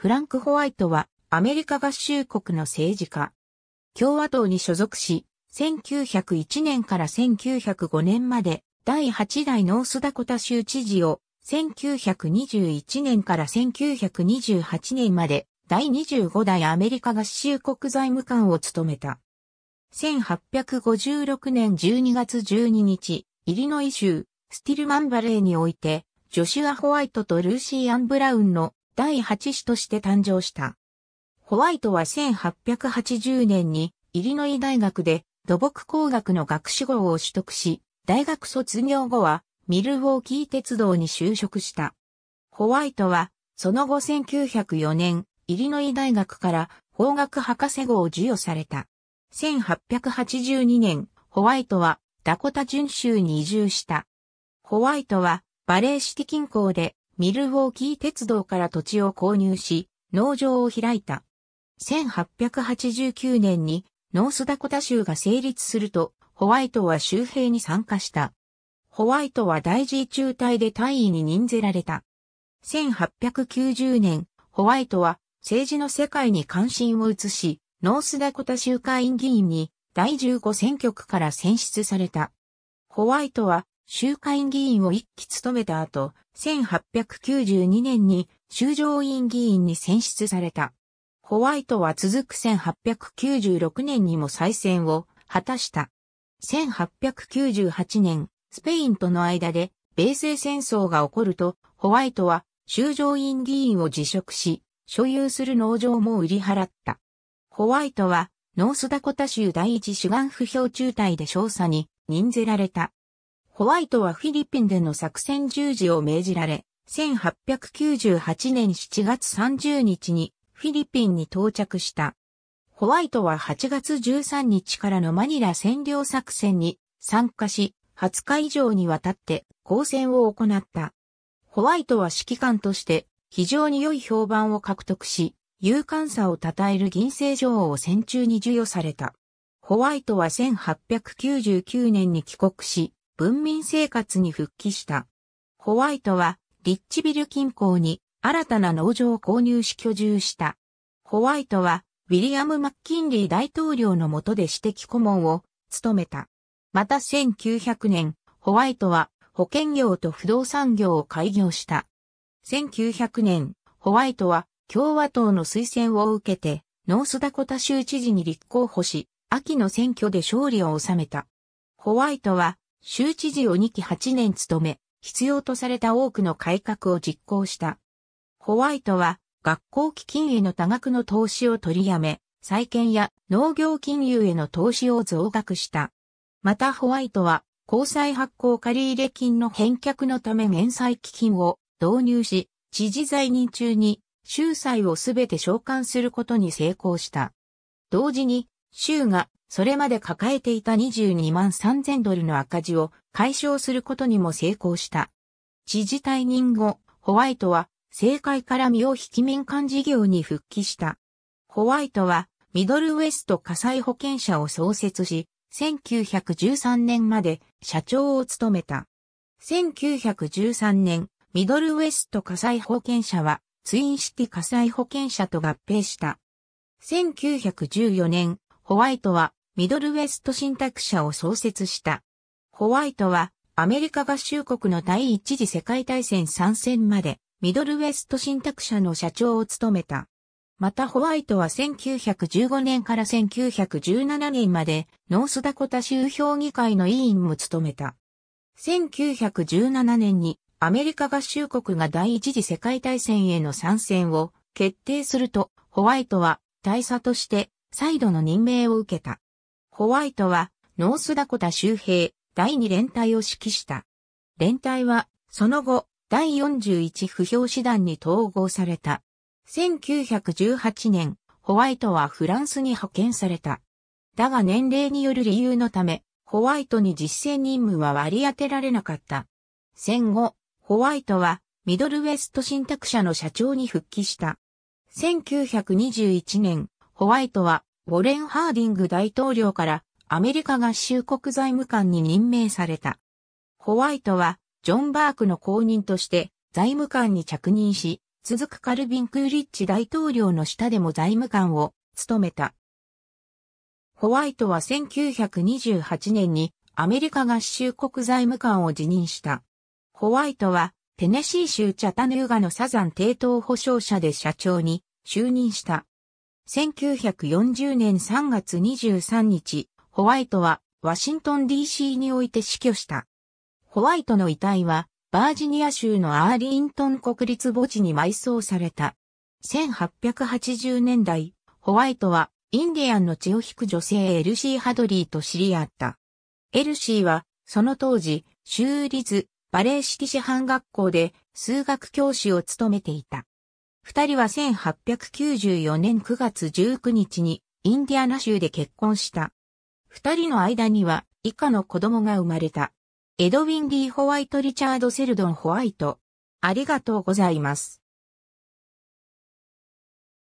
フランク・ホワイトはアメリカ合衆国の政治家。共和党に所属し、1901年から1905年まで第8代ノースダコタ州知事を、1921年から1928年まで第25代アメリカ合衆国財務官を務めた。1856年12月12日、イリノイ州スティルマンバレーにおいて、ジョシュア・ホワイトとルーシー・アン・ブラウンの第8子として誕生した。ホワイトは1880年にイリノイ大学で土木工学の学士号を取得し、大学卒業後はミルウォーキー鉄道に就職した。ホワイトはその後1904年、イリノイ大学から法学博士号を授与された。1882年、ホワイトはダコタ準州に移住した。ホワイトはバレーシティ近郊でミルウォーキー鉄道から土地を購入し、農場を開いた。1889年にノースダコタ州が成立すると、ホワイトは州兵に参加した。ホワイトは大事中隊で大尉に任ぜられた。1890年、ホワイトは政治の世界に関心を移し、ノースダコタ州会員議員に第15選挙区から選出された。ホワイトは州会議員を一期務めた後、1892年に州上院議員に選出された。ホワイトは続く1896年にも再選を果たした。1898年、スペインとの間で米西戦争が起こると、ホワイトは州上院議員を辞職し、所有する農場も売り払った。ホワイトは、ノースダコタ州第一主眼不評中隊で少佐に任ぜられた。ホワイトはフィリピンでの作戦従事を命じられ、1898年7月30日にフィリピンに到着した。ホワイトは8月13日からのマニラ占領作戦に参加し、20日以上にわたって交戦を行った。ホワイトは指揮官として非常に良い評判を獲得し、勇敢さを称える銀星女王を戦中に授与された。ホワイトは1899年に帰国し、文民生活に復帰した。ホワイトは、リッチビル近郊に新たな農場を購入し居住した。ホワイトは、ウィリアム・マッキンリー大統領の下で私的顧問を務めた。また1900年、ホワイトは保険業と不動産業を開業した。1900年、ホワイトは共和党の推薦を受けて、ノースダコタ州知事に立候補し、秋の選挙で勝利を収めた。ホワイトは州知事を2期8年務め、必要とされた多くの改革を実行した。ホワイトは学校基金への多額の投資を取りやめ、債券や農業金融への投資を増額した。またホワイトは公債発行借入金の返却のため減債基金を導入し、知事在任中に州債をすべて償還することに成功した。同時に、州がそれまで抱えていた22万3000ドルの赤字を解消することにも成功した。知事退任後、ホワイトは政界から身を引き民間事業に復帰した。ホワイトはミドルウェスト火災保険者を創設し、1913年まで社長を務めた。1913年、ミドルウェスト火災保険者はツインシティ火災保険者と合併した。1914年、ホワイトはミドルウェスト信託社を創設した。ホワイトは、アメリカ合衆国の第一次世界大戦参戦まで、ミドルウェスト信託社の社長を務めた。またホワイトは1915年から1917年までノースダコタ州評議会の委員も務めた。1917年にアメリカ合衆国が第一次世界大戦への参戦を決定するとホワイトは大佐として再度の任命を受けた。ホワイトは、ノースダコタ周平、第二連隊を指揮した。連隊は、その後、第41不評師団に統合された。1918年、ホワイトはフランスに派遣された。だが年齢による理由のため、ホワイトに実践任務は割り当てられなかった。戦後、ホワイトはミドルウェスト信託社の社長に復帰した。1921年、ホワイトはウォレン・ハーディング大統領からアメリカ合衆国財務官に任命された。ホワイトは、ジョン・バークの後任として財務官に着任し、続くカルビン・クーリッチ大統領の下でも財務官を務めた。ホワイトは1928年にアメリカ合衆国財務官を辞任した。ホワイトはテネシー州チャタヌーガのサザン低等保障者で社長に就任した。1940年3月23日、ホワイトはワシントン DC において死去した。ホワイトの遺体はバージニア州のアーリントン国立墓地に埋葬された。1880年代、ホワイトはインディアンの血を引く女性エルシー・ハドリーと知り合った。エルシーはその当時、州立バレー式師範学校で数学教師を務めていた。二人は1894年9月19日にインディアナ州で結婚した。二人の間には以下の子供が生まれた。エドウィン・ディ・ホワイト・リチャード・セルドン・ホワイト。ありがとうございます。